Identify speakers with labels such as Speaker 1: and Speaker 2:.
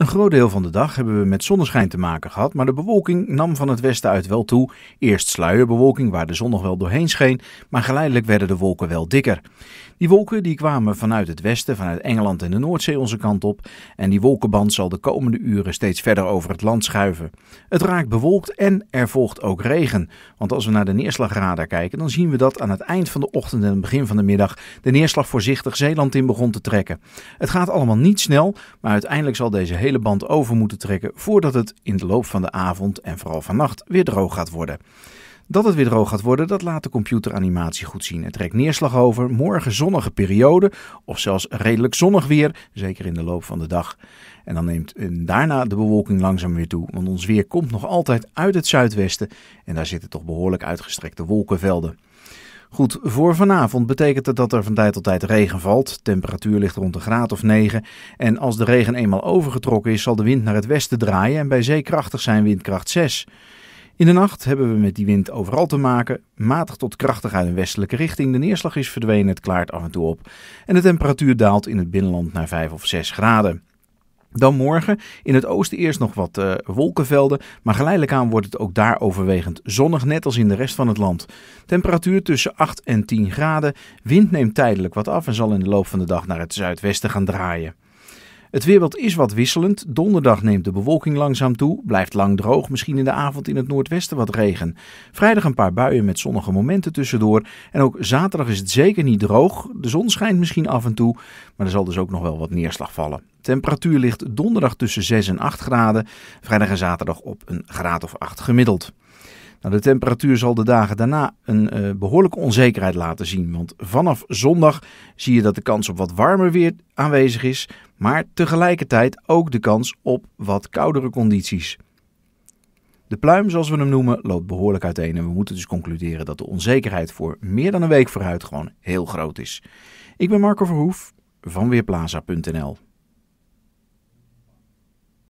Speaker 1: Een groot deel van de dag hebben we met zonneschijn te maken gehad, maar de bewolking nam van het westen uit wel toe. Eerst sluierbewolking waar de zon nog wel doorheen scheen, maar geleidelijk werden de wolken wel dikker. Die wolken die kwamen vanuit het westen, vanuit Engeland en de Noordzee onze kant op en die wolkenband zal de komende uren steeds verder over het land schuiven. Het raakt bewolkt en er volgt ook regen, want als we naar de neerslagradar kijken dan zien we dat aan het eind van de ochtend en het begin van de middag de neerslag voorzichtig Zeeland in begon te trekken. Het gaat allemaal niet snel, maar uiteindelijk zal deze hele hele band over moeten trekken voordat het in de loop van de avond en vooral vannacht weer droog gaat worden. Dat het weer droog gaat worden, dat laat de computeranimatie goed zien. Het trekt neerslag over, morgen zonnige periode of zelfs redelijk zonnig weer, zeker in de loop van de dag. En dan neemt eh, daarna de bewolking langzaam weer toe, want ons weer komt nog altijd uit het zuidwesten en daar zitten toch behoorlijk uitgestrekte wolkenvelden. Goed, voor vanavond betekent het dat er van tijd tot tijd regen valt. Temperatuur ligt rond een graad of 9. En als de regen eenmaal overgetrokken is, zal de wind naar het westen draaien en bij zeekrachtig zijn windkracht 6. In de nacht hebben we met die wind overal te maken, matig tot krachtig uit een westelijke richting. De neerslag is verdwenen, het klaart af en toe op. En de temperatuur daalt in het binnenland naar 5 of 6 graden. Dan morgen in het oosten eerst nog wat eh, wolkenvelden, maar geleidelijk aan wordt het ook daar overwegend zonnig, net als in de rest van het land. Temperatuur tussen 8 en 10 graden, wind neemt tijdelijk wat af en zal in de loop van de dag naar het zuidwesten gaan draaien. Het weerbeeld is wat wisselend. Donderdag neemt de bewolking langzaam toe, blijft lang droog, misschien in de avond in het noordwesten wat regen. Vrijdag een paar buien met zonnige momenten tussendoor. En ook zaterdag is het zeker niet droog. De zon schijnt misschien af en toe, maar er zal dus ook nog wel wat neerslag vallen. Temperatuur ligt donderdag tussen 6 en 8 graden, vrijdag en zaterdag op een graad of 8 gemiddeld. Nou, de temperatuur zal de dagen daarna een uh, behoorlijke onzekerheid laten zien. Want vanaf zondag zie je dat de kans op wat warmer weer aanwezig is, maar tegelijkertijd ook de kans op wat koudere condities. De pluim, zoals we hem noemen, loopt behoorlijk uiteen. En we moeten dus concluderen dat de onzekerheid voor meer dan een week vooruit gewoon heel groot is. Ik ben Marco Verhoef van Weerplaza.nl.